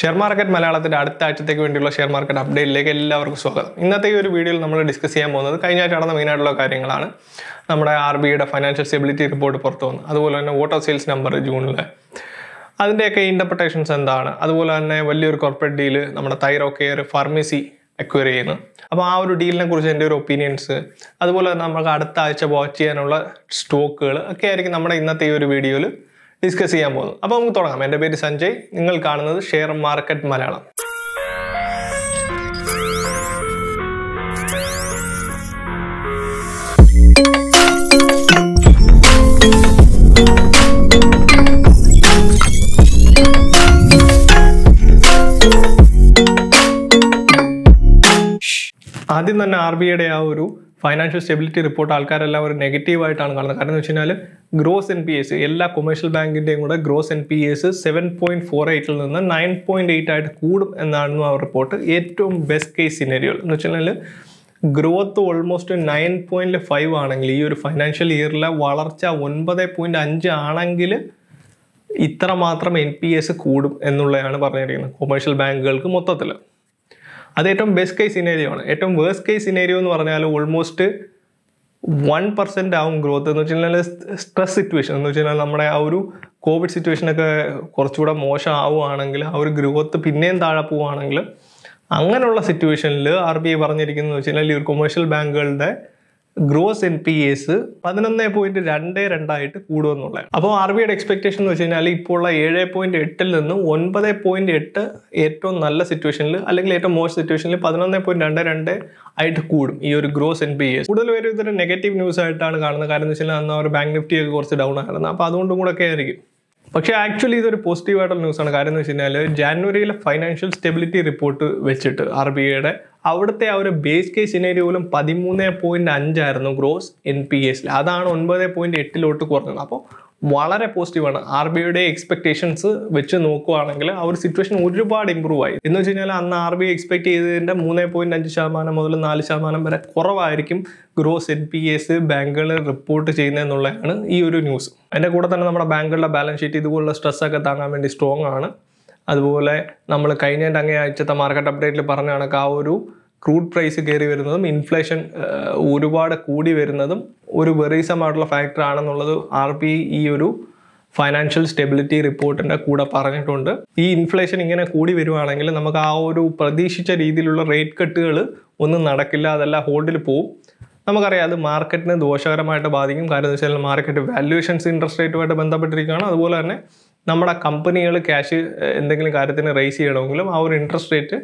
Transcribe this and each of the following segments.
share market മലയാളത്തിൻ്റെ അടുത്ത ആഴ്ചത്തേക്ക് വേണ്ടിയുള്ള ഷെയർ മാർക്കറ്റ് അപ്ഡേറ്റിലേക്ക് എല്ലാവർക്കും സ്വാഗതം ഇന്നത്തെ ഈ ഒരു വീഡിയോയിൽ നമ്മൾ ഡിസ്കസ് ചെയ്യാൻ പോകുന്നത് കഴിഞ്ഞ ആഴ്ച നടന്ന മെയിനായിട്ടുള്ള കാര്യങ്ങളാണ് നമ്മുടെ ആർ ബിയുടെ ഫൈനാൻഷ്യൽ സ്റ്റെബിലിറ്റി റിപ്പോർട്ട് പുറത്തു വന്നു അതുപോലെ തന്നെ ഓട്ടോ സെയിൽസ് നമ്പർ ജൂണിലെ അതിൻ്റെയൊക്കെ ഇൻ്റർപ്രിട്ടേഷൻസ് എന്താണ് അതുപോലെ തന്നെ വലിയൊരു കോർപ്പറേറ്റ് ഡീല് നമ്മുടെ തൈറോ കെയർ ഫാർമസി അക്വയർ ചെയ്യുന്നു അപ്പോൾ ആ ഒരു ഡീലിനെ കുറിച്ച് എൻ്റെ ഒരു ഒപ്പീനിയൻസ് അതുപോലെ തന്നെ നമുക്ക് അടുത്ത ആഴ്ച വാച്ച് ചെയ്യാനുള്ള സ്റ്റോക്കുകൾ ഒക്കെ ആയിരിക്കും നമ്മുടെ ഇന്നത്തെ ഈ ഒരു വീഡിയോയിൽ ഡിസ്കസ് ചെയ്യാൻ പോകുന്നു അപ്പോൾ നമുക്ക് തുടങ്ങാം എൻ്റെ പേര് സഞ്ജയ് നിങ്ങൾ കാണുന്നത് ഷെയർ മാർക്കറ്റ് മലയാളം ആദ്യം തന്നെ ആർ ബി ഐയുടെ ആ ഒരു ഫൈനാൻഷ്യൽ സ്റ്റെബിലിറ്റി റിപ്പോർട്ട് ആൾക്കാരെല്ലാം ഒരു നെഗറ്റീവായിട്ടാണ് കാണുന്നത് കാരണം എന്ന് വെച്ച് കഴിഞ്ഞാൽ ഗ്രോസ് എൻ പി എസ് എല്ലാ കൊമേഴ്ഷ്യൽ ബാങ്കിൻ്റെയും കൂടെ gross N P S seven point four എയ്റ്റിൽ നിന്ന് നയൻ പോയിൻറ്റ് എയ്റ്റ് ആയിട്ട് കൂടും എന്നാണ് ആ റിപ്പോർട്ട് ഏറ്റവും ബെസ്റ്റ് കേസ് സിനേരിയോ എന്ന് വെച്ചാൽ growth almost nine point five ആണെങ്കിൽ ഈ ഒരു ഫൈനാൻഷ്യൽ ഇയറിലെ വളർച്ച ഒൻപത് പോയിൻറ്റ് അഞ്ച് ആണെങ്കിൽ ഇത്ര മാത്രം എൻ പി എസ് കൂടും എന്നുള്ളതാണ് പറഞ്ഞിരിക്കുന്നത് കൊമേഴ്ഷ്യൽ ബാങ്കുകൾക്ക് മൊത്തത്തിൽ അത് ഏറ്റവും ബെസ്റ്റ് കേസ് സിനേരിയോ ആണ് ഏറ്റവും വേസ്റ്റ് കേസ് സിനേരിയോ എന്ന് പറഞ്ഞാൽ ഓൾമോസ്റ്റ് വൺ പെർസെൻ്റ് ആവും ഗ്രോത്ത് എന്ന് വെച്ചിട്ടുണ്ടെങ്കിൽ സ്ട്രെസ് സിറ്റുവേഷൻ എന്ന് വെച്ചാൽ നമ്മുടെ ആ ഒരു കോവിഡ് സിറ്റുവേഷനൊക്കെ കുറച്ചുകൂടെ മോശം ആവുകയാണെങ്കിൽ ആ ഒരു ഗ്രോത്ത് പിന്നെയും താഴെ പോവുകയാണെങ്കിൽ അങ്ങനെയുള്ള സിറ്റുവേഷനിൽ ആർ ബി ഐ പറഞ്ഞിരിക്കുന്നത് വെച്ച് കഴിഞ്ഞാൽ ഈ ഒരു കൊമേഴ്ഷ്യൽ ബാങ്കുകളുടെ ഗ്രോസ് എൻ പി എസ് പതിനൊന്ന് പോയിന്റ് രണ്ട് രണ്ടായിട്ട് കൂടുമെന്നുള്ളത് അപ്പോൾ ആർ ബിയുടെ എക്സ്പെക്ടേഷൻ എന്ന് വെച്ച് കഴിഞ്ഞാൽ ഇപ്പോൾ ഉള്ള ഏഴ് പോയിന്റ് എട്ടിൽ നിന്ന് ഒൻപത് പോയിന്റ് എട്ട് ഏറ്റവും നല്ല സിറ്റുവേഷനിൽ അല്ലെങ്കിൽ ഏറ്റവും മോശം സിറ്റുവേഷനിൽ പതിനൊന്ന് പോയിന്റ് രണ്ട് രണ്ട് ആയിട്ട് കൂടും ഈ ഒരു ഗ്രോസ് എൻ പി എസ് കൂടുതൽ പേര് ഇതൊരു നെഗറ്റീവ് ന്യൂസ് ആയിട്ടാണ് കാണുന്നത് കാരണം എന്ന് വെച്ചാൽ അന്ന് ഒരു ബാങ്ക് നിഫ്റ്റിയൊക്കെ കുറച്ച് ഡൗൺ ആയിരുന്നു അപ്പോൾ അതുകൊണ്ടും കൂടെ ഒക്കെ ആയിരിക്കും പക്ഷേ ആക്ച്വലി ഇതൊരു പോസിറ്റീവ് ആയിട്ടുള്ള ന്യൂസാണ് കാര്യം എന്ന് വെച്ച് കഴിഞ്ഞാൽ ജാനുവരിയിലെ ഫൈനാൻഷ്യൽ സ്റ്റെബിലിറ്റി റിപ്പോർട്ട് വെച്ചിട്ട് ആർ ബി ഐയുടെ അവിടുത്തെ ആ ഒരു ബേസ് കേസ് ഇനേരി പോലും പതിമൂന്ന് പോയിന്റ് അഞ്ചായിരുന്നു ഗ്രോസ് എൻ പി എസിൽ അതാണ് ഒൻപത് പോയിന്റ് എട്ടിലോട്ട് കുറഞ്ഞത് അപ്പോൾ വളരെ പോസിറ്റീവാണ് ആർ ബി ഐയുടെ എക്സ്പെക്ടേഷൻസ് വെച്ച് നോക്കുകയാണെങ്കിൽ ആ ഒരു സിറ്റുവേഷൻ ഒരുപാട് ഇമ്പ്രൂവ് ആയി എന്ന് വെച്ച് കഴിഞ്ഞാൽ അന്ന് ആർ ബി ഐ എക്സ്പെക്ട് ചെയ്തതിൻ്റെ മൂന്ന് പോയിന്റ് അഞ്ച് ശതമാനം മുതൽ നാല് ശതമാനം വരെ കുറവായിരിക്കും ഗ്രോസ് എൻ പി എസ് ബാങ്കുകൾ റിപ്പോർട്ട് ചെയ്യുന്നതെന്നുള്ളതാണ് ഈ ഒരു ന്യൂസ് അതിൻ്റെ കൂടെ തന്നെ നമ്മുടെ ബാങ്കുകളുടെ ബാലൻസ് ഷീറ്റ് ഇതുപോലുള്ള സ്ട്രെസ്സൊക്കെ താങ്ങാൻ വേണ്ടി സ്ട്രോങ് ആണ് അതുപോലെ നമ്മൾ കഴിഞ്ഞതിൻ്റെ അങ്ങേ ആഴ്ചത്തെ മാർക്കറ്റ് അപ്ഡേറ്റിൽ പറഞ്ഞ കണക്ക് ആ ഒരു ക്രൂഡ് പ്രൈസ് കയറി വരുന്നതും ഇൻഫ്ലേഷൻ ഒരുപാട് കൂടി വരുന്നതും ഒരു വെറീസമായിട്ടുള്ള ഫാക്ടർ ആണെന്നുള്ളത് ആർ പി ഈ ഒരു ഫൈനാൻഷ്യൽ സ്റ്റെബിലിറ്റി റിപ്പോർട്ടിൻ്റെ കൂടെ പറഞ്ഞിട്ടുണ്ട് ഈ ഇൻഫ്ലേഷൻ ഇങ്ങനെ കൂടി വരുവാണെങ്കിൽ നമുക്ക് ആ ഒരു പ്രതീക്ഷിച്ച രീതിയിലുള്ള റേറ്റ് കട്ടുകൾ ഒന്നും നടക്കില്ല അതെല്ലാം ഹോൾഡിൽ പോവും നമുക്കറിയാം അത് മാർക്കറ്റിനെ ദോഷകരമായിട്ട് ബാധിക്കും കാരണം എന്ന് വെച്ചാൽ മാർക്കറ്റ് വാല്യുവേഷൻസ് ഇൻട്രസ്റ്റ് റേറ്റുമായിട്ട് ബന്ധപ്പെട്ടിരിക്കുകയാണ് അതുപോലെ തന്നെ നമ്മുടെ കമ്പനികൾ ക്യാഷ് എന്തെങ്കിലും കാര്യത്തിന് റേസ് ചെയ്യണമെങ്കിലും ആ ഒരു ഇൻട്രസ്റ്റ് റേറ്റ്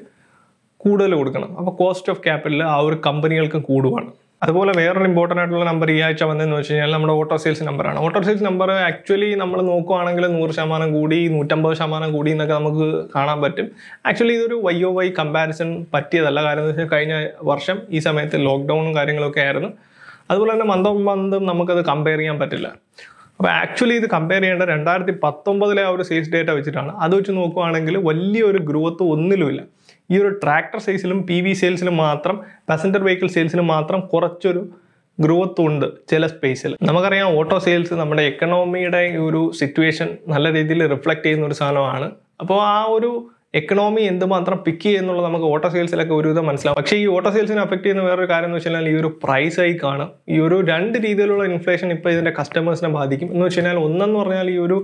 കൂടുതൽ കൊടുക്കണം അപ്പോൾ കോസ്റ്റ് ഓഫ് ക്യാപിറ്റൽ ആ ഒരു കമ്പനികൾക്കും കൂടുവാണ് അതുപോലെ വേറൊരു ഇമ്പോർട്ടൻ്റ് ആയിട്ടുള്ള നമ്പർ ഈ ആഴ്ച വന്നതെന്ന് വെച്ച് കഴിഞ്ഞാൽ നമ്മുടെ ഓട്ടോ സെയിൽസ് നമ്പറാണ് ഓട്ടോ സെയിൽസ് നമ്പർ ആക്ച്വലി നമ്മൾ നോക്കുവാണെങ്കിൽ നൂറ് ശതമാനം കൂടി നൂറ്റമ്പത് ശതമാനം കൂടി എന്നൊക്കെ നമുക്ക് കാണാൻ പറ്റും ആക്ച്വലി ഇതൊരു വൈ ഒ വൈ കമ്പാരിസൺ പറ്റിയതല്ല കാരണം എന്ന് വെച്ചാൽ കഴിഞ്ഞ വർഷം ഈ സമയത്ത് ലോക്ക്ഡൗണും കാര്യങ്ങളൊക്കെ ആയിരുന്നു അതുപോലെ തന്നെ മന്ദം മന്തും നമുക്കത് കമ്പയർ ചെയ്യാൻ പറ്റില്ല അപ്പോൾ ആക്ച്വലി ഇത് കമ്പയർ ചെയ്യേണ്ട രണ്ടായിരത്തി പത്തൊമ്പതിലെ ആ ഒരു സെയിൽസ് ഡേറ്റ വെച്ചിട്ടാണ് അത് വെച്ച് നോക്കുവാണെങ്കിൽ വലിയൊരു ഗ്രോത്ത് ഒന്നിലുമില്ല ഈ ഒരു ട്രാക്ടർ സെയിൽസിലും പി വി സെയിൽസിലും മാത്രം പാസഞ്ചർ വെഹിക്കിൾ സെയിൽസിലും മാത്രം കുറച്ചൊരു ഗ്രോത്ത് ഉണ്ട് ചില സ്പേസിൽ നമുക്കറിയാം ഓട്ടോ സെയിൽസ് നമ്മുടെ എക്കണോമിയുടെ ഒരു സിറ്റുവേഷൻ നല്ല രീതിയിൽ റിഫ്ലക്റ്റ് ചെയ്യുന്ന ഒരു സാധനമാണ് അപ്പോൾ ആ ഒരു എക്കണോമി എന്തുമാത്രം പിക്ക് ചെയ്യുന്നുള്ളത് നമുക്ക് ഓട്ടോ സെയിൽസിലൊക്കെ ഒരുവിധം മനസ്സിലാവും പക്ഷേ ഈ ഓട്ടോ സെയിൽസിനെ അഫക്ട് ചെയ്യുന്ന വേറൊരു കാര്യം എന്ന് വെച്ചാൽ ഈ ഒരു പ്രൈസ് കാണും ഈ ഒരു രണ്ട് രീതിയിലുള്ള ഇൻഫ്ലേഷൻ ഇപ്പോൾ ഇതിൻ്റെ കസ്റ്റമേഴ്സിനെ ബാധിക്കും എന്ന് വെച്ച് കഴിഞ്ഞാൽ ഒന്നെന്ന് പറഞ്ഞാൽ ഈ ഒരു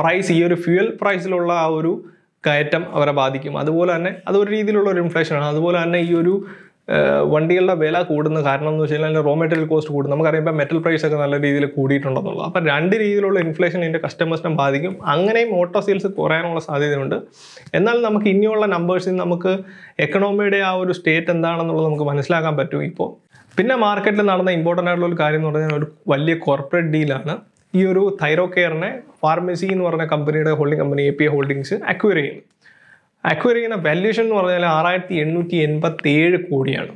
പ്രൈസ് ഈ ഒരു ഫ്യൂവൽ പ്രൈസിലുള്ള ആ ഒരു കയറ്റം അവരെ ബാധിക്കും അതുപോലെ തന്നെ അതൊരു രീതിയിലുള്ള ഒരു ഇൻഫ്ലേഷനാണ് അതുപോലെ തന്നെ ഈ ഒരു വണ്ടികളുടെ വില കൂടുന്ന കാരണം എന്ന് വെച്ച് കഴിഞ്ഞാൽ റോ മെറ്റീരിയൽ കോസ്റ്റ് കൂടും നമുക്കറിയാം ഇപ്പം മെറ്റൽ പ്രൈസ് ഒക്കെ നല്ല രീതിയിൽ കൂടിയിട്ടുണ്ടെന്നുള്ളത് അപ്പം രണ്ട് രീതിയിലുള്ള ഇൻഫ്ലേഷൻ എൻ്റെ കസ്റ്റമേഴ്സിനെ ബാധിക്കും അങ്ങനെയും ഓട്ടോ സെയിൽസ് കുറയാനുള്ള സാധ്യതയുണ്ട് എന്നാൽ നമുക്ക് ഇനിയുള്ള നമ്പേഴ്സിൽ നമുക്ക് എക്കണോമിയുടെ ആ ഒരു സ്റ്റേറ്റ് എന്താണെന്നുള്ളത് നമുക്ക് മനസ്സിലാക്കാൻ പറ്റും ഇപ്പോൾ പിന്നെ മാർക്കറ്റിൽ നടന്ന ഇമ്പോർട്ടൻ്റ് ആയിട്ടുള്ള ഒരു കാര്യം എന്ന് പറഞ്ഞാൽ ഒരു വലിയ കോർപ്പറേറ്റ് ഡീലാണ് ഈ ഒരു തൈറോ കെയറിനെ ഫാർമസി എന്ന് പറഞ്ഞ കമ്പനിയുടെ holding company A P Holdings acquire ചെയ്യുന്നു അക്വയർ ചെയ്യുന്ന വാല്യൂഷൻ എന്ന് പറഞ്ഞാൽ ആറായിരത്തി എണ്ണൂറ്റി എൺപത്തി ഏഴ് കോടിയാണ്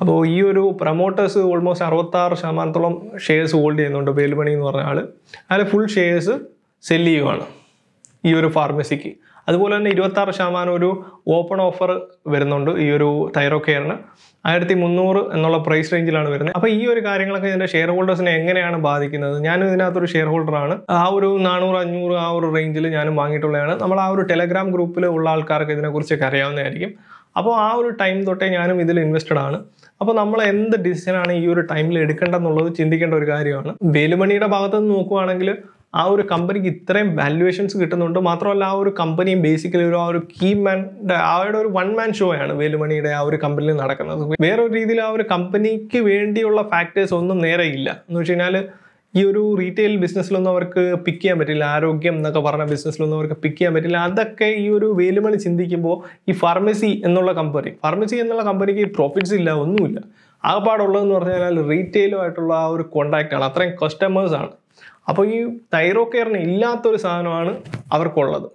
അപ്പോൾ ഈ ഒരു പ്രൊമോട്ടേഴ്സ് ഓൾമോസ്റ്റ് അറുപത്താറ് ശതമാനത്തോളം ഷെയർസ് ഹോൾഡ് ചെയ്യുന്നുണ്ട് വേലുമണി എന്ന് പറഞ്ഞ ആൾ അതിൽ ഫുൾ ഷെയർസ് സെല്ല് ചെയ്യുവാണ് ഈ ഒരു ഫാർമസിക്ക് അതുപോലെ തന്നെ ആറ് ശതമാനം ഒരു ഓപ്പൺ ഓഫർ വരുന്നുണ്ട് ഈ ഒരു തൈറോ കെയറിന് ആയിരത്തി മുന്നൂറ് എന്നുള്ള പ്രൈസ് റേഞ്ചിലാണ് വരുന്നത് അപ്പോൾ ഈ ഒരു കാര്യങ്ങളൊക്കെ എന്റെ ഷെയർ ഹോൾഡേഴ്സിനെ എങ്ങനെയാണ് ബാധിക്കുന്നത് ഞാൻ ഇതിനകത്തൊരു ഷെയർ ഹോൾഡറാണ് ആ ഒരു നാനൂറ് അഞ്ഞൂറ് ആ ഒരു റേഞ്ചിൽ ഞാനും വാങ്ങിയിട്ടുള്ളതാണ് നമ്മൾ ആ ഒരു ടെലഗ്രാം ഗ്രൂപ്പിൽ ഉള്ള ആൾക്കാർക്ക് ഇതിനെക്കുറിച്ചൊക്കെ അറിയാവുന്നതായിരിക്കും അപ്പോൾ ആ ഒരു ടൈം തൊട്ടേ ഞാനും ഇതിൽ ഇൻവെസ്റ്റഡ് ആണ് അപ്പോൾ നമ്മൾ എന്ത് ഡിസിഷനാണ് ഈ ഒരു ടൈമിൽ എടുക്കേണ്ടതെന്നുള്ളത് ചിന്തിക്കേണ്ട ഒരു കാര്യമാണ് വേലുമണിയുടെ ഭാഗത്തുനിന്ന് നിന്ന് നോക്കുവാണെങ്കിൽ ആ ഒരു കമ്പനിക്ക് ഇത്രയും വാല്യുവേഷൻസ് കിട്ടുന്നുണ്ട് മാത്രമല്ല ആ ഒരു കമ്പനിയും ബേസിക്കലി ഒരു ആ ഒരു കീ മാൻ്റെ അവരുടെ ഒരു വൺ മാൻ ഷോ ആണ് വേലുമണിയുടെ ആ ഒരു കമ്പനിയിൽ നടക്കുന്നത് വേറൊരു രീതിയിൽ ആ ഒരു കമ്പനിക്ക് വേണ്ടിയുള്ള ഫാക്ടേഴ്സ് ഒന്നും നേരെ ഇല്ല എന്ന് വെച്ച് കഴിഞ്ഞാൽ ഈ ഒരു റീറ്റെയിൽ ബിസിനസ്സിലൊന്നും അവർക്ക് പിക്ക് ചെയ്യാൻ പറ്റില്ല ആരോഗ്യം എന്നൊക്കെ പറഞ്ഞ ബിസിനസ്സിലൊന്നും അവർക്ക് പിക്ക് ചെയ്യാൻ പറ്റില്ല അതൊക്കെ ഈ ഒരു വേലുമണി ചിന്തിക്കുമ്പോൾ ഈ ഫാർമസി എന്നുള്ള കമ്പനി ഫാർമസി എന്നുള്ള കമ്പനിക്ക് പ്രോഫിറ്റ്സ് ഇല്ല ഒന്നുമില്ല ആകെപ്പാടുള്ളതെന്ന് പറഞ്ഞു കഴിഞ്ഞാൽ റീറ്റെയിലുമായിട്ടുള്ള ആ ഒരു കോണ്ടാക്റ്റാണ് അത്രയും കസ്റ്റമേഴ്സാണ് അപ്പോൾ ഈ തൈറോ കെയറിന് ഇല്ലാത്തൊരു സാധനമാണ് അവർക്കുള്ളത്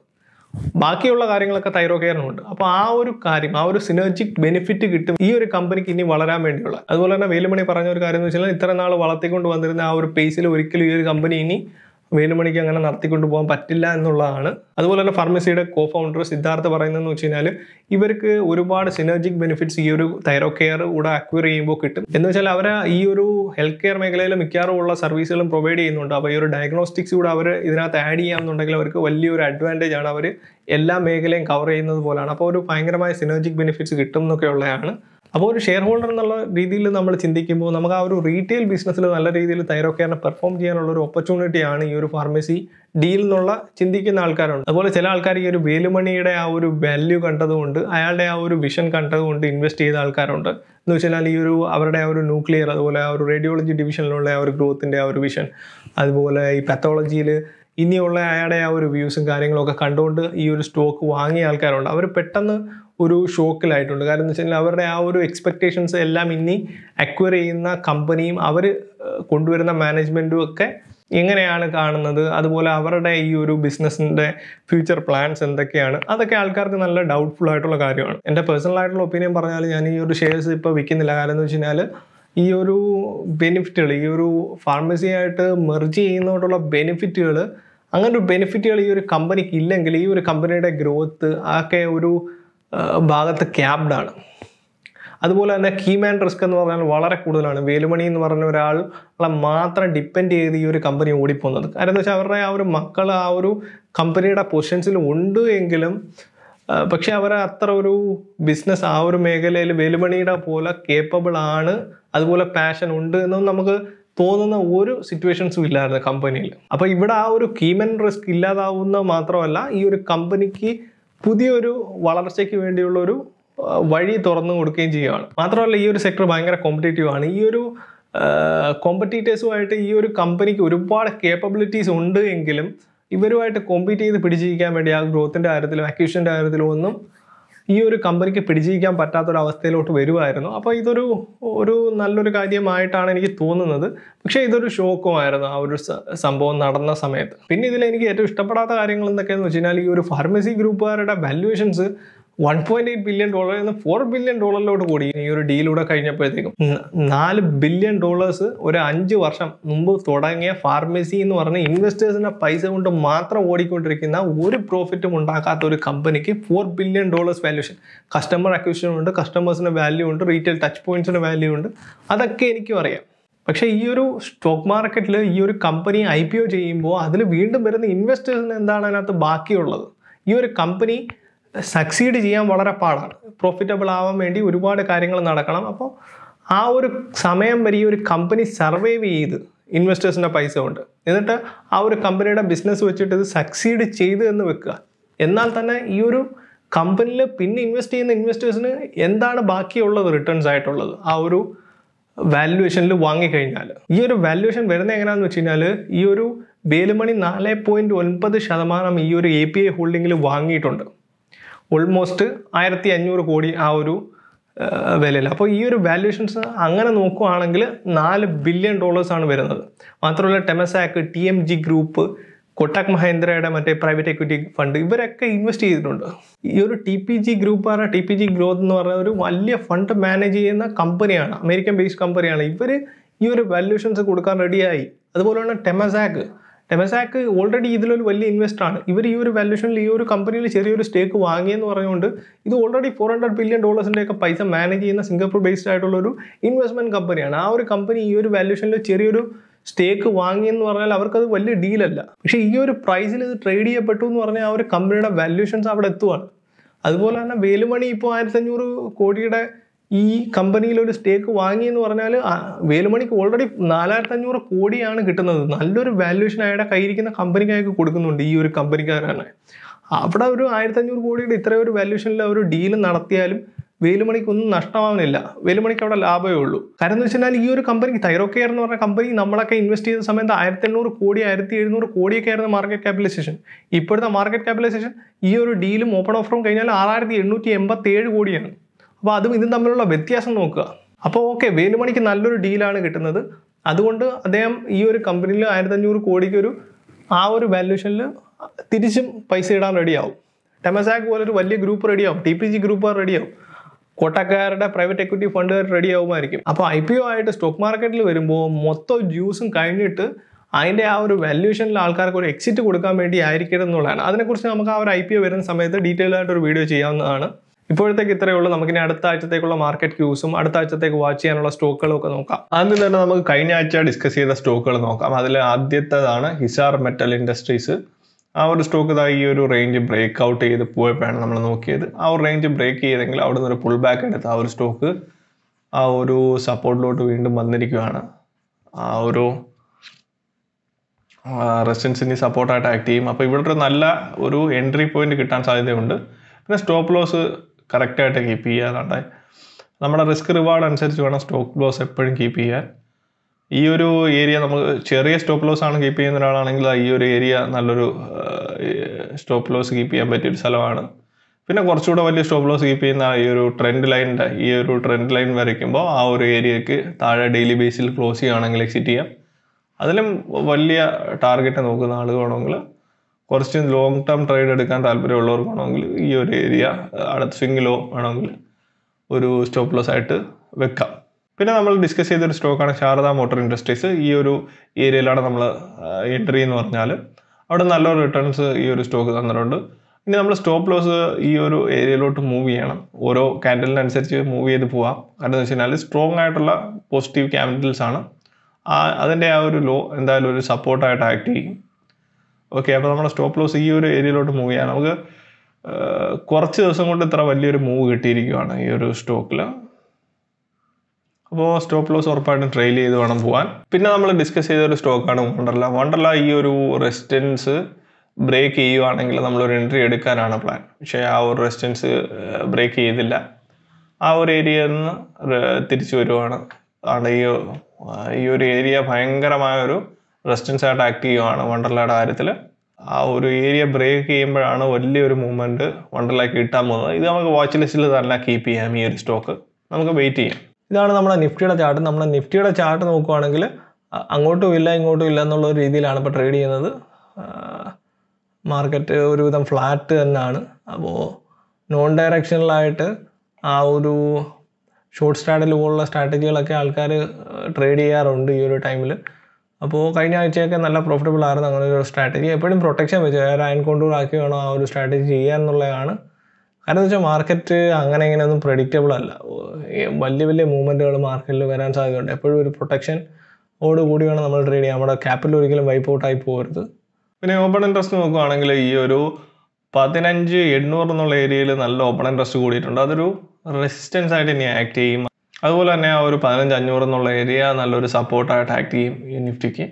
ബാക്കിയുള്ള കാര്യങ്ങളൊക്കെ തൈറോ കെയറിനുണ്ട് അപ്പോൾ ആ ഒരു കാര്യം ആ ഒരു സിനർജിക് ബെനിഫിറ്റ് കിട്ടും ഈ ഒരു കമ്പനിക്ക് ഇനി വളരാൻ വേണ്ടിയുള്ള അതുപോലെ തന്നെ വേലുമണി പറഞ്ഞ ഒരു കാര്യം എന്ന് വെച്ചാൽ ഇത്ര നാൾ വളർത്തിക്കൊണ്ട് വന്നിരുന്ന ആ ഒരു പേസിൽ ഒരിക്കലും ഈ ഒരു കമ്പനി ഇനി വേലുമണിക്ക് അങ്ങനെ നടത്തിക്കൊണ്ടു പോകാൻ പറ്റില്ല എന്നുള്ളതാണ് അതുപോലെ തന്നെ ഫാർമസിയുടെ കോ ഫൗണ്ടർ സിദ്ധാർത്ഥ പറയുന്നതെന്ന് വെച്ച് കഴിഞ്ഞാൽ ഇവർക്ക് ഒരുപാട് സിനർജിക് ബെനിഫിറ്റ്സ് ഈ ഒരു തൈറോ കെയർ കൂടെ അക്വയർ ചെയ്യുമ്പോൾ കിട്ടും എന്ന് വെച്ചാൽ അവർ ഈ ഒരു ഹെൽത്ത് കെയർ മേഖലയിൽ മിക്കവാറും ഉള്ള സർവീസുകളും പ്രൊവൈഡ് ചെയ്യുന്നുണ്ട് അപ്പോൾ ഈ ഒരു ഡയഗ്നോസ്റ്റിക്സ് കൂടെ അവർ ഇതിനകത്ത് ആഡ് ചെയ്യാമെന്നുണ്ടെങ്കിൽ അവർക്ക് വലിയൊരു അഡ്വാൻറ്റേജ് ആണ് അവർ എല്ലാ മേഖലയും കവർ ചെയ്യുന്നത് പോലാണ് അപ്പോൾ ഒരു ഭയങ്കരമായ സിനർജിക് ബെനിഫിറ്റ്സ് കിട്ടും എന്നൊക്കെയുള്ളതാണ് അപ്പോൾ ഒരു ഷെയർ ഹോൾഡർ എന്നുള്ള രീതിയിൽ നമ്മൾ ചിന്തിക്കുമ്പോൾ നമുക്ക് ആ ഒരു റീറ്റെയിൽ ബിസിനസ്സിൽ നല്ല രീതിയിൽ തൈറോക്കെയറിനെ പെർഫോം ചെയ്യാനുള്ള ഒരു ഓപ്പർച്യൂണിറ്റിയാണ് ഈ ഒരു ഫാർമസി ഡീൽ എന്നുള്ള ചിന്തിക്കുന്ന ആൾക്കാരുണ്ട് അതുപോലെ ചില ആൾക്കാർ ഈ ഒരു വേലുമണിയുടെ ആ ഒരു വാല്യൂ കണ്ടതുകൊണ്ട് അയാളുടെ ആ ഒരു വിഷൻ കണ്ടതുകൊണ്ട് ഇൻവെസ്റ്റ് ചെയ്ത ആൾക്കാരുണ്ട് എന്ന് വെച്ചാൽ ഈ ഒരു അവരുടെ ആ ഒരു ന്യൂക്ലിയർ അതുപോലെ ആ ഒരു റേഡിയോളജി ഡിവിഷനിലുള്ള ആ ഒരു ഗ്രോത്തിൻ്റെ ആ ഒരു വിഷൻ അതുപോലെ ഈ പത്തോളജിയിൽ ഇനിയുള്ള അയാളുടെ ആ ഒരു വ്യൂസും കാര്യങ്ങളൊക്കെ കണ്ടുകൊണ്ട് ഈ ഒരു സ്റ്റോക്ക് വാങ്ങിയ ആൾക്കാരുണ്ട് അവർ പെട്ടെന്ന് ഒരു ഷോക്കിലായിട്ടുണ്ട് കാരണം എന്ന് വെച്ചാൽ അവരുടെ ആ ഒരു എക്സ്പെക്റ്റേഷൻസ് എല്ലാം ഇനി അക്വയർ ചെയ്യുന്ന കമ്പനിയും അവർ കൊണ്ടുവരുന്ന മാനേജ്മെൻറ്റും ഒക്കെ എങ്ങനെയാണ് കാണുന്നത് അതുപോലെ അവരുടെ ഈ ഒരു ബിസിനസ്സിൻ്റെ ഫ്യൂച്ചർ പ്ലാൻസ് എന്തൊക്കെയാണ് അതൊക്കെ ആൾക്കാർക്ക് നല്ല ഡൗട്ട്ഫുൾ ആയിട്ടുള്ള കാര്യമാണ് എൻ്റെ പേഴ്സണൽ ആയിട്ടുള്ള ഒപ്പീനിയൻ പറഞ്ഞാൽ ഞാൻ ഈ ഒരു ഷെയർസ് ഇപ്പോൾ വിൽക്കുന്നില്ല കാരണം എന്ന് വെച്ച് കഴിഞ്ഞാൽ ഈ ഒരു ബെനിഫിറ്റുകൾ ഈ ഒരു ഫാർമസിയായിട്ട് മെർജ് ചെയ്യുന്നതുകൊണ്ടുള്ള ബെനിഫിറ്റുകൾ അങ്ങനെ ഒരു ബെനിഫിറ്റുകൾ ഈ ഒരു കമ്പനിക്ക് ഇല്ലെങ്കിൽ ഈ ഒരു കമ്പനിയുടെ ഗ്രോത്ത് ഒക്കെ ഒരു ഭാഗത്ത് ആണ് അതുപോലെ തന്നെ കീമാൻ റിസ്ക് എന്ന് പറഞ്ഞാൽ വളരെ കൂടുതലാണ് വേലുമണി എന്ന് പറഞ്ഞ ഒരാളെ മാത്രം ഡിപ്പെൻഡ് ചെയ്ത് ഈ ഒരു കമ്പനി ഓടിപ്പോകുന്നത് കാരണം എന്ന് വെച്ചാൽ അവരുടെ ആ ഒരു മക്കൾ ആ ഒരു കമ്പനിയുടെ പൊസിഷൻസിൽ ഉണ്ട് എങ്കിലും പക്ഷേ അവർ അത്ര ഒരു ബിസിനസ് ആ ഒരു മേഖലയിൽ വേലുമണിയുടെ പോലെ കേപ്പബിൾ ആണ് അതുപോലെ പാഷൻ ഉണ്ട് എന്നൊന്നും നമുക്ക് തോന്നുന്ന ഒരു സിറ്റുവേഷൻസും ഇല്ലായിരുന്നു കമ്പനിയിൽ അപ്പോൾ ഇവിടെ ആ ഒരു കീമൻ റിസ്ക് ഇല്ലാതാവുന്ന മാത്രമല്ല ഈ ഒരു കമ്പനിക്ക് പുതിയൊരു വളർച്ചയ്ക്ക് വേണ്ടിയുള്ള ഒരു വഴി തുറന്നു കൊടുക്കുകയും ചെയ്യുകയാണ് മാത്രമല്ല ഈ ഒരു സെക്ടർ ഭയങ്കര കോമ്പറ്റേറ്റീവ് ആണ് ഈ ഒരു കോമ്പറ്റീറ്റേഴ്സുമായിട്ട് ഈ ഒരു കമ്പനിക്ക് ഒരുപാട് കേപ്പബിലിറ്റീസ് ഉണ്ട് എങ്കിലും ഇവരുമായിട്ട് കോമ്പീറ്റ് ചെയ്ത് പിടിച്ചിരിക്കാൻ വേണ്ടി ആ ഗ്രോത്തിൻ്റെ കാര്യത്തിലും അക്യൂഷൻ്റെ കാര്യത്തിലും ഒന്നും ഈ ഒരു കമ്പനിക്ക് പിടിച്ചിരിക്കാൻ പറ്റാത്തൊരവസ്ഥയിലോട്ട് വരുമായിരുന്നു അപ്പോൾ ഇതൊരു ഒരു നല്ലൊരു കാര്യമായിട്ടാണ് എനിക്ക് തോന്നുന്നത് പക്ഷേ ഇതൊരു ഷോക്കുമായിരുന്നു ആ ഒരു സംഭവം നടന്ന സമയത്ത് പിന്നെ ഇതിൽ എനിക്ക് ഏറ്റവും ഇഷ്ടപ്പെടാത്ത കാര്യങ്ങൾ എന്തൊക്കെയാണെന്ന് വെച്ച് കഴിഞ്ഞാൽ ഈ ഒരു ഫാർമസി ഗ്രൂപ്പുകാരുടെ valuations one point eight billion ഡോളറിൽ നിന്ന് ഫോർ ബില്യൺ ഡോളറിലോട്ട് കൂടി ഈ ഒരു ഡീലൂടെ കഴിഞ്ഞപ്പോഴത്തേക്കും നാല് ബില്യൺ ഡോളേഴ്സ് ഒരു അഞ്ച് വർഷം മുമ്പ് തുടങ്ങിയ ഫാർമസി എന്ന് പറഞ്ഞ ഇൻവെസ്റ്റേഴ്സിന്റെ പൈസ കൊണ്ട് മാത്രം ഓടിക്കൊണ്ടിരിക്കുന്ന ഒരു പ്രോഫിറ്റും ഉണ്ടാക്കാത്ത ഒരു കമ്പനിക്ക് four billion dollars valuation customer acquisition ഉണ്ട് കസ്റ്റമേഴ്സിന്റെ വാല്യൂ ഉണ്ട് റീറ്റെയിൽ ടച്ച് പോയിന്റ്സിന്റെ വാല്യൂ ഉണ്ട് അതൊക്കെ എനിക്കും അറിയാം പക്ഷെ ഈ ഒരു സ്റ്റോക്ക് മാർക്കറ്റിൽ ഈ ഒരു കമ്പനി ഐ പി ഒ ചെയ്യുമ്പോൾ അതിൽ വീണ്ടും വരുന്ന ഇൻവെസ്റ്റേഴ്സിന് എന്താണ് അതിനകത്ത് ബാക്കിയുള്ളത് ഈ ഒരു കമ്പനി സക്സീഡ് ചെയ്യാൻ വളരെ പാടാണ് പ്രോഫിറ്റബിൾ ആവാൻ വേണ്ടി ഒരുപാട് കാര്യങ്ങൾ നടക്കണം അപ്പോൾ ആ ഒരു സമയം വരെ ഈ ഒരു കമ്പനി സർവൈവ് ചെയ്ത് ഇൻവെസ്റ്റേഴ്സിൻ്റെ പൈസ കൊണ്ട് എന്നിട്ട് ആ ഒരു കമ്പനിയുടെ ബിസിനസ് വെച്ചിട്ട് ഇത് സക്സീഡ് ചെയ്തു എന്ന് വെക്കുക എന്നാൽ തന്നെ ഈ ഒരു കമ്പനിയിൽ പിന്നെ ഇൻവെസ്റ്റ് ചെയ്യുന്ന ഇൻവെസ്റ്റേഴ്സിന് എന്താണ് ബാക്കിയുള്ളത് റിട്ടേൺസ് ആയിട്ടുള്ളത് ആ ഒരു വാല്യുവേഷനിൽ വാങ്ങിക്കഴിഞ്ഞാൽ ഈ ഒരു വാല്യുവേഷൻ വരുന്നത് എങ്ങനെയാന്ന് വെച്ച് കഴിഞ്ഞാൽ ഈ ഒരു വേലുമണി നാല് പോയിൻറ്റ് ഒൻപത് ശതമാനം ഈ ഒരു എ പി ഐ ഹോൾഡിങ്ങിൽ വാങ്ങിയിട്ടുണ്ട് ഓൾമോസ്റ്റ് ആയിരത്തി അഞ്ഞൂറ് കോടി ആ ഒരു വിലയിൽ അപ്പോൾ ഈ ഒരു വാല്യൂഷൻസ് അങ്ങനെ നോക്കുകയാണെങ്കിൽ നാല് ബില്യൺ ഡോളേഴ്സ് ആണ് വരുന്നത് മാത്രമല്ല Temasek T M G group Kotak മഹേന്ദ്രയുടെ മറ്റേ പ്രൈവറ്റ് എക്വിറ്റി ഫണ്ട് ഇവരൊക്കെ ഇൻവെസ്റ്റ് ചെയ്തിട്ടുണ്ട് ഈ ഒരു ടി പി ജി ഗ്രൂപ്പ് പറഞ്ഞാൽ ടി പി ജി ഗ്രോത്ത് എന്ന് പറയുന്ന ഒരു വലിയ ഫണ്ട് മാനേജ് ചെയ്യുന്ന കമ്പനിയാണ് അമേരിക്കൻ ബേസ്ഡ് കമ്പനിയാണ് ഇവർ ഈ ഒരു വാല്യൂഷൻസ് കൊടുക്കാൻ റെഡിയായി അതുപോലെ തന്നെ ടെമസാക്ക് ടെമസാക്ക് ഓൾറെഡി ഇതിലൊരു വലിയ ഇൻവെസ്റ്റർ ആണ് ഇവർ ഈ ഒരു വാല്യൂഷനിൽ ഈ ഒരു കമ്പനിയിൽ ചെറിയൊരു സ്റ്റേക്ക് വാങ്ങിയെന്ന് പറഞ്ഞുകൊണ്ട് ഇത് ഓൾറെഡി ഫോർ ഹൺഡ്രഡ് ബില്യൺ ഡോളേഴ്സിൻ്റെയൊക്കെ പൈസ മാനേജ് ചെയ്യുന്ന സിംഗപ്പൂർ ബേസ്ഡ് ആയിട്ടുള്ള ഒരു ഇൻവെസ്റ്റ്മെൻറ്റ് കമ്പനിയാണ് ആ ഒരു കമ്പനി ഈ ഒരു വാല്യൂഷനിൽ ചെറിയൊരു സ്റ്റേക്ക് വാങ്ങിയെന്ന് പറഞ്ഞാൽ അവർക്കത് വലിയ ഡീലല്ല പക്ഷേ ഈ ഒരു പ്രൈസിൽ ഇത് ട്രേഡ് ചെയ്യപ്പെട്ടു എന്ന് പറഞ്ഞാൽ ആ ഒരു കമ്പനിയുടെ വാല്യൂഷൻസ് അവിടെ എത്തുവാണ് അതുപോലെ തന്നെ വേലുമണി ഇപ്പോൾ ആയിരത്തഞ്ഞൂറ് കോടിയുടെ ഈ കമ്പനിയിൽ ഒരു സ്റ്റേക്ക് വാങ്ങി എന്ന് പറഞ്ഞാൽ വേലുമണിക്ക് ഓൾറെഡി നാലായിരത്തി അഞ്ഞൂറ് കോടിയാണ് കിട്ടുന്നത് നല്ലൊരു വാല്യൂഷൻ അയാളുടെ കയ്യിരിക്കുന്ന കമ്പനിക്ക് അയാൾക്ക് കൊടുക്കുന്നുണ്ട് ഈ ഒരു കമ്പനിക്കാരാണ് അവിടെ ഒരു ആയിരത്തി അഞ്ഞൂറ് കോടിയുടെ ഇത്ര ഒരു വാല്യൂഷനിൽ അവർ ഡീൽ നടത്തിയാലും വേലുമണിക്കൊന്നും നഷ്ടമാവുന്നില്ല വേലുമണിക്ക് അവിടെ ലാഭമേ ഉള്ളൂ കാരണം എന്ന് വെച്ചാൽ ഈ ഒരു കമ്പനിക്ക് തൈറോ കെയർ എന്ന് പറഞ്ഞ കമ്പനി നമ്മളൊക്കെ ഇൻവെസ്റ്റ് ചെയ്ത സമയത്ത് ആയിരത്തി എണ്ണൂറ് കോടി ആയിരത്തി എഴുന്നൂറ് കോടിയൊക്കെ ആയിരുന്നു മാർക്കറ്റ് ക്യാപിറ്റലൈസേഷൻ ഇപ്പോഴത്തെ മാർക്കറ്റ് ക്യാപിറ്റലൈസേഷൻ ഈ ഒരു ഡീലും ഓപ്പൺ ഓഫറും കഴിഞ്ഞാൽ ആറായിരത്തി എണ്ണൂറ്റി എൺപത്തി ഏഴ് കോടിയാണ് അപ്പോൾ അതും ഇതും തമ്മിലുള്ള വ്യത്യാസം നോക്കുക അപ്പോൾ ഓക്കെ വേലുമണിക്ക് നല്ലൊരു ഡീലാണ് കിട്ടുന്നത് അതുകൊണ്ട് അദ്ദേഹം ഈ ഒരു കമ്പനിയിൽ ആയിരത്തഞ്ഞൂറ് കോടിക്ക് ഒരു ആ ഒരു വാല്യൂഷനിൽ തിരിച്ചും പൈസ ഇടാൻ റെഡിയാവും ടെമസാക്ക് പോലൊരു വലിയ ഗ്രൂപ്പ് റെഡിയാവും ടി പി ജി ഗ്രൂപ്പുകാർ റെഡിയാവും കോട്ടക്കാരുടെ പ്രൈവറ്റ് എക്വിറ്റി ഫണ്ടുകാർ റെഡി അപ്പോൾ ഐ പി ഒ ആയിട്ട് സ്റ്റോക്ക് മാർക്കറ്റിൽ വരുമ്പോൾ മൊത്തം ജ്യൂസും കഴിഞ്ഞിട്ട് അതിൻ്റെ ആ ഒരു വാല്യൂഷനിൽ ആൾക്കാർക്ക് ഒരു എക്സിറ്റ് കൊടുക്കാൻ വേണ്ടി ആയിരിക്കരുത് എന്നുള്ളതാണ് അതിനെക്കുറിച്ച് നമുക്ക് ആ ഒരു ഐ പി ഒ വരുന്ന സമയത്ത് ഡീറ്റെയിൽ ആയിട്ട് ഒരു വീഡിയോ ചെയ്യാവുന്നതാണ് ഇപ്പോഴത്തേക്ക് ഇത്രയേ ഉള്ളൂ നമുക്കിനി അടുത്ത ആഴ്ചത്തേക്കുള്ള മാർക്കറ്റ് ക്യൂസും അടുത്ത ആഴ്ചത്തേക്ക് വാച്ച് ചെയ്യാനുള്ള സ്റ്റോക്കുകളും ഒക്കെ നോക്കാം അന്ന് തന്നെ നമുക്ക് കഴിഞ്ഞ ആഴ്ച ഡിസ്കസ് ചെയ്ത സ്റ്റോക്കുകൾ നോക്കാം അതിൽ ആദ്യത്തേതാണ് ഹിസാർ മെറ്റൽ ഇൻഡസ്ട്രീസ് ആ ഒരു സ്റ്റോക്ക് ഇതായി ഈ ഒരു റേഞ്ച് ബ്രേക്ക് ഔട്ട് ചെയ്ത് പോയപ്പോഴാണ് നമ്മൾ നോക്കിയത് ആ ഒരു റേഞ്ച് ബ്രേക്ക് ചെയ്തെങ്കിൽ അവിടെ നിന്ന് ഒരു പുൾ ബാക്ക് എടുത്ത് ആ ഒരു സ്റ്റോക്ക് ആ ഒരു സപ്പോർട്ടിലോട്ട് വീണ്ടും വന്നിരിക്കുകയാണ് ആ ഒരു റെസിഡൻസിൻ്റെ സപ്പോർട്ടായിട്ട് ആക്ട് ചെയ്യും അപ്പോൾ ഇവിടെ ഒരു നല്ല ഒരു എൻട്രി പോയിന്റ് കിട്ടാൻ സാധ്യതയുണ്ട് പിന്നെ സ്റ്റോപ്പ് ലോസ് കറക്റ്റായിട്ട് കീപ്പ് ചെയ്യുക നമ്മുടെ റിസ്ക് റിവാർഡ് അനുസരിച്ച് വേണം സ്റ്റോപ്പ് ലോസ് എപ്പോഴും കീപ്പ് ചെയ്യാൻ ഈ ഒരു ഏരിയ നമ്മൾ ചെറിയ സ്റ്റോപ്പ് ലോസ് ആണ് കീപ്പ് ചെയ്യുന്ന ഒരാളാണെങ്കിൽ ഈ ഒരു ഏരിയ നല്ലൊരു സ്റ്റോപ്പ് ലോസ് കീപ്പ് ചെയ്യാൻ പറ്റിയ ഒരു സ്ഥലമാണ് പിന്നെ കുറച്ചുകൂടെ വലിയ സ്റ്റോപ്പ് ലോസ് കീപ്പ് ചെയ്യുന്ന ഈ ഒരു ട്രെൻഡ് ലൈനിൻ്റെ ഈ ഒരു ട്രെൻഡ് ലൈൻ വരയ്ക്കുമ്പോൾ ആ ഒരു ഏരിയക്ക് താഴെ ഡെയിലി ബേസിൽ ക്ലോസ് ചെയ്യുകയാണെങ്കിൽ എക്സിറ്റ് ചെയ്യാം അതിലും വലിയ ടാർഗറ്റ് നോക്കുന്ന ആളുകളാണെങ്കിൽ കുറച്ച് ലോങ് ടേം ട്രേഡ് എടുക്കാൻ താല്പര്യമുള്ളവർക്ക് വേണമെങ്കിൽ ഈ ഒരു ഏരിയ അടുത്ത സ്വിങ്ങിലോ വേണമെങ്കിൽ ഒരു സ്റ്റോപ്പ് ലോസ് ആയിട്ട് വെക്കാം പിന്നെ നമ്മൾ ഡിസ്കസ് ചെയ്തൊരു സ്റ്റോക്കാണ് ശാരദ മോട്ടോർ ഇൻഡസ്ട്രീസ് ഈ ഒരു ഏരിയയിലാണ് നമ്മൾ എൻട്രി എന്ന് പറഞ്ഞാൽ അവിടെ നല്ല റിട്ടേൺസ് ഈ ഒരു സ്റ്റോക്ക് തന്നിട്ടുണ്ട് ഇനി നമ്മൾ സ്റ്റോപ്പ് ലോസ് ഈ ഒരു ഏരിയയിലോട്ട് മൂവ് ചെയ്യണം ഓരോ ക്യാൻഡലിനനുസരിച്ച് മൂവ് ചെയ്ത് പോവാം കാരണം എന്ന് വെച്ച് സ്ട്രോങ് ആയിട്ടുള്ള പോസിറ്റീവ് ക്യാപിറ്റൽസ് ആണ് ആ അതിൻ്റെ ആ ഒരു ലോ എന്തായാലും ഒരു സപ്പോർട്ടായിട്ട് ആക്ട് ചെയ്യും ഓക്കെ അപ്പോൾ നമ്മുടെ സ്റ്റോപ്പ് ലോസ് ഈ ഒരു ഏരിയയിലോട്ട് മൂവ് ചെയ്യാം നമുക്ക് കുറച്ച് ദിവസം കൊണ്ട് ഇത്ര വലിയൊരു മൂവ് കിട്ടിയിരിക്കുകയാണ് ഈ ഒരു സ്റ്റോക്കിൽ അപ്പോൾ സ്റ്റോപ്പ് ലോസ് ഉറപ്പായിട്ടും ട്രെയിൽ ചെയ്ത് വേണം പോകാൻ പിന്നെ നമ്മൾ ഡിസ്കസ് ചെയ്ത ഒരു സ്റ്റോക്കാണ് വണ്ടർല വണ്ടർല ഈ ഒരു റെസിസ്റ്റൻസ് ബ്രേക്ക് ചെയ്യുവാണെങ്കിൽ നമ്മളൊരു എൻട്രി എടുക്കാനാണ് പ്ലാൻ പക്ഷേ ആ ഒരു റെസിസ്റ്റൻസ് ബ്രേക്ക് ചെയ്തില്ല ആ ഒരു ഏരിയയിൽ നിന്ന് തിരിച്ചു വരുവാണ് ആണ് ഈ ഒരു ഏരിയ ഭയങ്കരമായൊരു റെസ്റ്റൻസ് ആയിട്ട് ആക്ട് ചെയ്യുവാണ് വണ്ടർലയുടെ കാര്യത്തിൽ ആ ഒരു ഏരിയ ബ്രേക്ക് ചെയ്യുമ്പോഴാണ് വലിയൊരു മൂവ്മെൻറ്റ് വണ്ടർലാക്ക് കിട്ടാൻ പോകുന്നത് ഇത് നമുക്ക് വാച്ച് ലിസ്റ്റിൽ തന്നെ കീപ്പ് ചെയ്യാം ഈ ഒരു സ്റ്റോക്ക് നമുക്ക് വെയിറ്റ് ചെയ്യാം ഇതാണ് നമ്മുടെ നിഫ്റ്റിയുടെ ചാർട്ട് നമ്മുടെ നിഫ്റ്റിയുടെ ചാർട്ട് നോക്കുവാണെങ്കിൽ അങ്ങോട്ടും ഇല്ല ഇങ്ങോട്ടും ഇല്ല എന്നുള്ള രീതിയിലാണ് ഇപ്പോൾ ട്രേഡ് ചെയ്യുന്നത് മാർക്കറ്റ് ഒരുവിധം ഫ്ലാറ്റ് തന്നെയാണ് അപ്പോൾ നോൺ ഡയറക്ഷനിലായിട്ട് ആ ഒരു ഷോർട്ട് സ്റ്റാഡിൽ പോലുള്ള സ്ട്രാറ്റജികളൊക്കെ ആൾക്കാർ ട്രേഡ് ചെയ്യാറുണ്ട് ഈ ഒരു ടൈമിൽ അപ്പോൾ കഴിഞ്ഞ ആഴ്ചയൊക്കെ നല്ല പ്രോഫിറ്റബിൾ ആയിരുന്നു അങ്ങനെ ഒരു സ്ട്രാറ്റജി എപ്പോഴും പ്രൊട്ടക്ഷൻ വെച്ച് ഒരു അയൺ കോണ്ടൂർ ആക്കി വേണം ആ ഒരു സ്ട്രാറ്റജി ചെയ്യുക എന്നുള്ളതാണ് കാരണം എന്ന് വെച്ചാൽ മാർക്കറ്റ് അങ്ങനെ ഇങ്ങനെയൊന്നും പ്രഡിക്റ്റബിൾ അല്ല വലിയ വലിയ മൂവ്മെൻറ്റുകൾ മാർക്കറ്റിൽ വരാൻ സാധ്യതയുണ്ട് എപ്പോഴും ഒരു പ്രൊട്ടക്ഷൻ ഓട് കൂടി വേണം നമ്മൾ ട്രേഡ് ചെയ്യാം നമ്മുടെ ക്യാപിറ്റൽ ഒരിക്കലും വൈപ്പ് ഔട്ടായി പോകരുത് പിന്നെ ഓപ്പൺ ഇൻട്രസ്റ്റ് നോക്കുകയാണെങ്കിൽ ഈ ഒരു പതിനഞ്ച് എണ്ണൂറ് എന്നുള്ള ഏരിയയിൽ നല്ല ഓപ്പൺ ഇൻട്രസ്റ്റ് കൂടിയിട്ടുണ്ട് അതൊരു റെസിസ്റ്റൻസ് ആയിട്ട് ഇനി ആക്ട് ചെയ്യും അതുപോലെ തന്നെ ആ ഒരു പതിനഞ്ച് അഞ്ഞൂറ് എന്നുള്ള ഏരിയ നല്ലൊരു സപ്പോർട്ടായിട്ട് ആക്ട് ചെയ്യും ഈ നിഫ്റ്റിക്ക്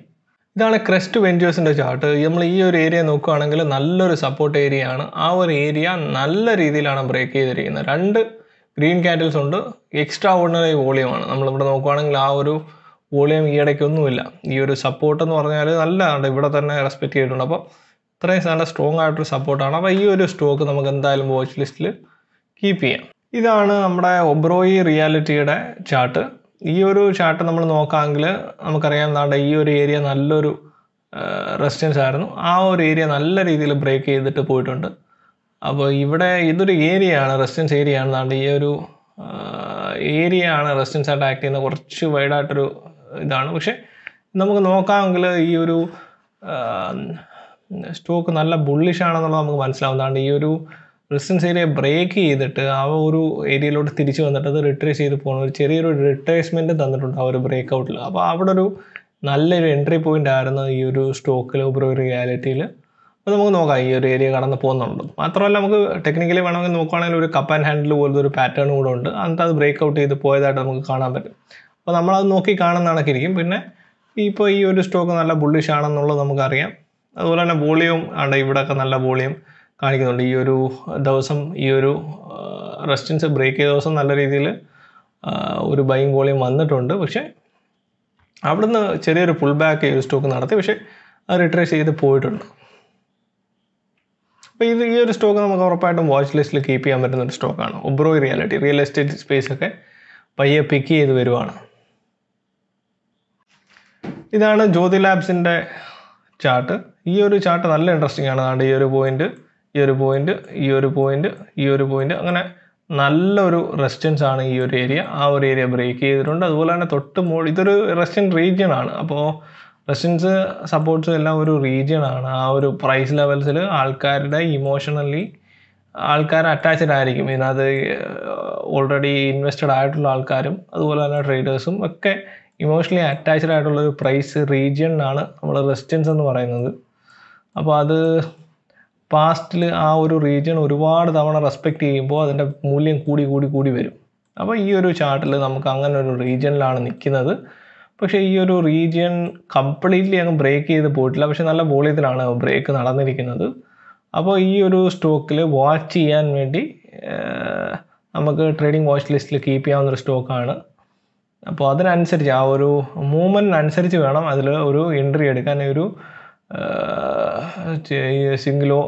ഇതാണ് ക്രെസ്റ്റ് വെഞ്ചേഴ്സിൻ്റെ ചാർട്ട് നമ്മൾ ഈ ഒരു ഏരിയ നോക്കുകയാണെങ്കിൽ നല്ലൊരു സപ്പോർട്ട് ഏരിയ ആണ് ആ ഒരു ഏരിയ നല്ല രീതിയിലാണ് ബ്രേക്ക് ചെയ്തിരിക്കുന്നത് രണ്ട് ഗ്രീൻ കാൻഡിൽസ് ഉണ്ട് എക്സ്ട്രാ ഓർഡിനറി വോളിയമാണ് നമ്മളിവിടെ നോക്കുകയാണെങ്കിൽ ആ ഒരു വോളിയം ഈ ഇടയ്ക്കൊന്നുമില്ല ഈ ഒരു സപ്പോർട്ട് എന്ന് പറഞ്ഞാൽ നല്ലതാണ് ഇവിടെ തന്നെ റെസ്പെക്ട് ചെയ്തിട്ടുണ്ട് അപ്പോൾ ഇത്രയും നല്ല സ്ട്രോങ് ആയിട്ടൊരു സപ്പോർട്ടാണ് അപ്പോൾ ഈ ഒരു സ്റ്റോക്ക് നമുക്ക് എന്തായാലും വാച്ച് ലിസ്റ്റിൽ കീപ്പ് ചെയ്യാം ഇതാണ് നമ്മുടെ ഒബ്രോയി റിയാലിറ്റിയുടെ ചാർട്ട് ഈ ഒരു ചാർട്ട് നമ്മൾ നോക്കാമെങ്കിൽ നമുക്കറിയാം നാട് ഈ ഒരു ഏരിയ നല്ലൊരു റെസിഡൻസ് ആയിരുന്നു ആ ഒരു ഏരിയ നല്ല രീതിയിൽ ബ്രേക്ക് ചെയ്തിട്ട് പോയിട്ടുണ്ട് അപ്പോൾ ഇവിടെ ഇതൊരു ഏരിയ ആണ് റെസിഡൻസ് ഏരിയ ആണ് നാണ്ട് ഈ ഒരു ഏരിയ ആണ് റെസിഡൻസ് ആയിട്ട് ആക്ട് ചെയ്യുന്ന കുറച്ച് വൈഡായിട്ടൊരു ഇതാണ് പക്ഷേ നമുക്ക് നോക്കാമെങ്കിൽ ഈ ഒരു സ്റ്റോക്ക് നല്ല ബുള്ളിഷ് ആണെന്നുള്ളത് നമുക്ക് മനസ്സിലാവുന്നതാണ് ഈ ഒരു റെസിസ്റ്റൻസ് ഏരിയ ബ്രേക്ക് ചെയ്തിട്ട് ആ ഒരു ഏരിയയിലോട്ട് തിരിച്ച് വന്നിട്ട് അത് റിട്രേസ് ചെയ്ത് പോകണം ഒരു ചെറിയൊരു റിട്രേസ്മെൻറ്റ് തന്നിട്ടുണ്ട് ആ ഒരു ബ്രേക്ക് ഔട്ടിൽ അപ്പോൾ അവിടെ ഒരു നല്ലൊരു എൻട്രി പോയിൻ്റ് ആയിരുന്നു ഈ ഒരു സ്റ്റോക്കിൽ ഒരു റിയാലിറ്റിയിൽ അപ്പോൾ നമുക്ക് നോക്കാം ഈ ഒരു ഏരിയ കടന്ന് പോകുന്നുണ്ട് മാത്രമല്ല നമുക്ക് ടെക്നിക്കലി വേണമെങ്കിൽ നോക്കുകയാണെങ്കിൽ ഒരു കപ്പ് ആൻഡ് ഹാൻഡിൽ പോലത്തെ ഒരു പാറ്റേൺ കൂടെ ഉണ്ട് എന്നിട്ട് അത് ബ്രേക്ക് ഔട്ട് ചെയ്ത് പോയതായിട്ട് നമുക്ക് കാണാൻ പറ്റും അപ്പോൾ നമ്മളത് നോക്കി കാണുന്ന കണക്കിരിക്കും പിന്നെ ഇപ്പോൾ ഈ ഒരു സ്റ്റോക്ക് നല്ല ബുള്ളിഷ് ആണെന്നുള്ളത് നമുക്കറിയാം അതുപോലെ തന്നെ വോളിയം ആണ് ഇവിടെയൊക്കെ നല്ല വോളിയം കാണിക്കുന്നുണ്ട് ഈ ഒരു ദിവസം ഈ ഒരു റെസ്റ്റൻസ് ബ്രേക്ക് ചെയ്ത ദിവസം നല്ല രീതിയിൽ ഒരു ബൈങ് വോളിയം വന്നിട്ടുണ്ട് പക്ഷേ അവിടുന്ന് ചെറിയൊരു പുൾ ബാക്ക് ഒരു സ്റ്റോക്ക് നടത്തി പക്ഷേ അത് റിട്രേസ് ചെയ്ത് പോയിട്ടുണ്ട് അപ്പോൾ ഇത് ഈ ഒരു സ്റ്റോക്ക് നമുക്ക് ഉറപ്പായിട്ടും വാച്ച് ലിസ്റ്റിൽ കീപ്പ് ചെയ്യാൻ പറ്റുന്ന ഒരു സ്റ്റോക്കാണ് ഒബ്രോ റിയാലിറ്റി റിയൽ എസ്റ്റേറ്റ് സ്പേസൊക്കെ പയ്യെ പിക്ക് ചെയ്ത് വരുവാണ് ഇതാണ് ജ്യോതി ലാബ്സിൻ്റെ ചാർട്ട് ഈ ഒരു ചാർട്ട് നല്ല ഇൻട്രസ്റ്റിംഗ് ആണ് അതുകൊണ്ട് ഈ ഒരു പോയിന്റ് ഈ ഒരു പോയിന്റ് ഈ ഒരു പോയിന്റ് ഈ ഒരു പോയിന്റ് അങ്ങനെ നല്ലൊരു റെസിസ്റ്റൻസ് ആണ് ഈ ഒരു ഏരിയ ആ ഒരു ഏരിയ ബ്രേക്ക് ചെയ്തിട്ടുണ്ട് അതുപോലെ തന്നെ തൊട്ട് മോൾ ഇതൊരു റെസിസ്റ്റൻ റീജിയൻ ആണ് അപ്പോൾ റെസിസ്റ്റൻസ് സപ്പോർട്ട്സും എല്ലാം ഒരു റീജിയൻ ആണ് ആ ഒരു പ്രൈസ് ലെവൽസിൽ ആൾക്കാരുടെ ഇമോഷണലി ആൾക്കാർ അറ്റാച്ച്ഡ് ആയിരിക്കും ഇതിനകത്ത് ഓൾറെഡി ഇൻവെസ്റ്റഡ് ആയിട്ടുള്ള ആൾക്കാരും അതുപോലെ തന്നെ ട്രേഡേഴ്സും ഒക്കെ ഇമോഷണലി അറ്റാച്ച്ഡ് ആയിട്ടുള്ള ഒരു പ്രൈസ് റീജിയനാണ് നമ്മൾ റെസിസ്റ്റൻസ് എന്ന് പറയുന്നത് അപ്പോൾ അത് പാസ്റ്റിൽ ആ ഒരു റീജിയൺ ഒരുപാട് തവണ റെസ്പെക്റ്റ് ചെയ്യുമ്പോൾ അതിൻ്റെ മൂല്യം കൂടി കൂടി കൂടി വരും അപ്പോൾ ഈ ഒരു ചാർട്ടിൽ നമുക്ക് അങ്ങനെ ഒരു റീജിയനിലാണ് നിൽക്കുന്നത് പക്ഷേ ഈ ഒരു റീജിയൻ കംപ്ലീറ്റ്ലി അങ്ങ് ബ്രേക്ക് ചെയ്ത് പോയിട്ടില്ല പക്ഷേ നല്ല വോളിയത്തിലാണ് ബ്രേക്ക് നടന്നിരിക്കുന്നത് അപ്പോൾ ഈ ഒരു സ്റ്റോക്കിൽ വാച്ച് ചെയ്യാൻ വേണ്ടി നമുക്ക് ട്രേഡിംഗ് വാച്ച് ലിസ്റ്റിൽ കീപ്പ് ചെയ്യാവുന്ന ഒരു സ്റ്റോക്കാണ് അപ്പോൾ അതിനനുസരിച്ച് ആ ഒരു മൂവ്മെൻറ്റിനനുസരിച്ച് വേണം അതിൽ ഒരു എൻട്രി എടുക്കാൻ ഒരു സിംഗിലോ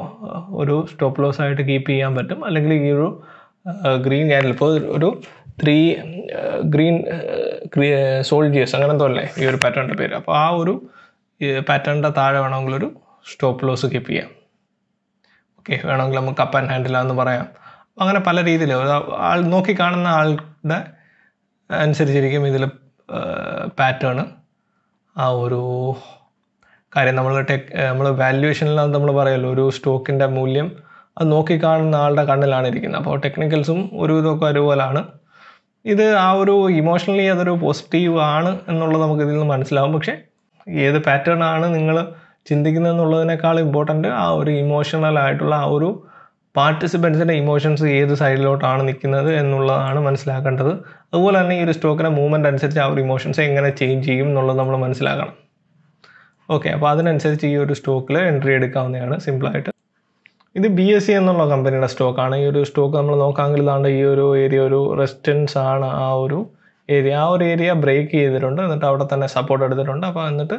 ഒരു സ്റ്റോപ്പ് ലോസ് ആയിട്ട് കീപ്പ് ചെയ്യാൻ പറ്റും അല്ലെങ്കിൽ ഈ ഒരു ഗ്രീൻ ക്യാൻഡിൽ ഇപ്പോൾ ഒരു ത്രീ ഗ്രീൻ സോൾജിയേഴ്സ് അങ്ങനെന്തോ അല്ലേ ഈ ഒരു പാറ്റേണിൻ്റെ പേര് അപ്പോൾ ആ ഒരു പാറ്റേണിൻ്റെ താഴെ വേണമെങ്കിൽ ഒരു സ്റ്റോപ്പ് ലോസ് കീപ്പ് ചെയ്യാം ഓക്കെ വേണമെങ്കിൽ നമുക്ക് കപ്പ് ആൻഡ് ആണെന്ന് പറയാം അങ്ങനെ പല രീതിയിൽ ആൾ നോക്കി കാണുന്ന ആളുടെ അനുസരിച്ചിരിക്കും ഇതിൽ പാറ്റേൺ ആ ഒരു കാര്യം നമ്മൾ ടെക് നമ്മൾ വാല്യുവേഷനിൽ നമ്മൾ പറയുമല്ലോ ഒരു സ്റ്റോക്കിൻ്റെ മൂല്യം അത് നോക്കി കാണുന്ന ആളുടെ കണ്ണിലാണ് ഇരിക്കുന്നത് അപ്പോൾ ടെക്നിക്കൽസും ഒരു ഇതൊക്കെ ഒരുപോലാണ് ഇത് ആ ഒരു ഇമോഷണലി അതൊരു പോസിറ്റീവ് ആണ് എന്നുള്ളത് നമുക്ക് ഇതിൽ നിന്ന് മനസ്സിലാവും പക്ഷേ ഏത് പാറ്റേൺ ആണ് നിങ്ങൾ ചിന്തിക്കുന്നതെന്നുള്ളതിനേക്കാൾ ഇമ്പോർട്ടൻറ്റ് ആ ഒരു ഇമോഷണൽ ആയിട്ടുള്ള ആ ഒരു പാർട്ടിസിപ്പൻസിൻ്റെ ഇമോഷൻസ് ഏത് സൈഡിലോട്ടാണ് നിൽക്കുന്നത് എന്നുള്ളതാണ് മനസ്സിലാക്കേണ്ടത് അതുപോലെ തന്നെ ഈ ഒരു സ്റ്റോക്കിൻ്റെ മൂവ്മെൻറ്റ് അനുസരിച്ച് ആ ഒരു ഇമോഷൻസ് എങ്ങനെ ചേഞ്ച് ചെയ്യും എന്നുള്ളത് നമ്മൾ മനസ്സിലാക്കണം ഓക്കെ അപ്പോൾ അതിനനുസരിച്ച് ഈ ഒരു സ്റ്റോക്കിൽ എൻട്രി എടുക്കാവുന്നതാണ് സിമ്പിളായിട്ട് ഇത് ബി എസ് സി എന്നുള്ള കമ്പനിയുടെ സ്റ്റോക്കാണ് ഈ ഒരു സ്റ്റോക്ക് നമ്മൾ നോക്കാമെങ്കിൽ ഇതാണ്ട് ഈ ഒരു ഏരിയ ഒരു റെസിസ്റ്റൻസ് ആണ് ആ ഒരു ഏരിയ ആ ഒരു ഏരിയ ബ്രേക്ക് ചെയ്തിട്ടുണ്ട് എന്നിട്ട് അവിടെ തന്നെ സപ്പോർട്ട് എടുത്തിട്ടുണ്ട് അപ്പോൾ എന്നിട്ട്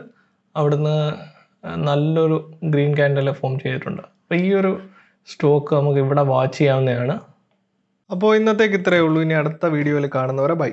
അവിടുന്ന് നല്ലൊരു ഗ്രീൻ ക്യാൻഡിൽ ഫോം ചെയ്തിട്ടുണ്ട് അപ്പോൾ ഈ ഒരു സ്റ്റോക്ക് നമുക്ക് ഇവിടെ വാച്ച് ചെയ്യാവുന്നതാണ് അപ്പോൾ ഇന്നത്തേക്ക് ഇത്രയേ ഉള്ളൂ ഇനി അടുത്ത വീഡിയോയിൽ കാണുന്നവരെ ബൈ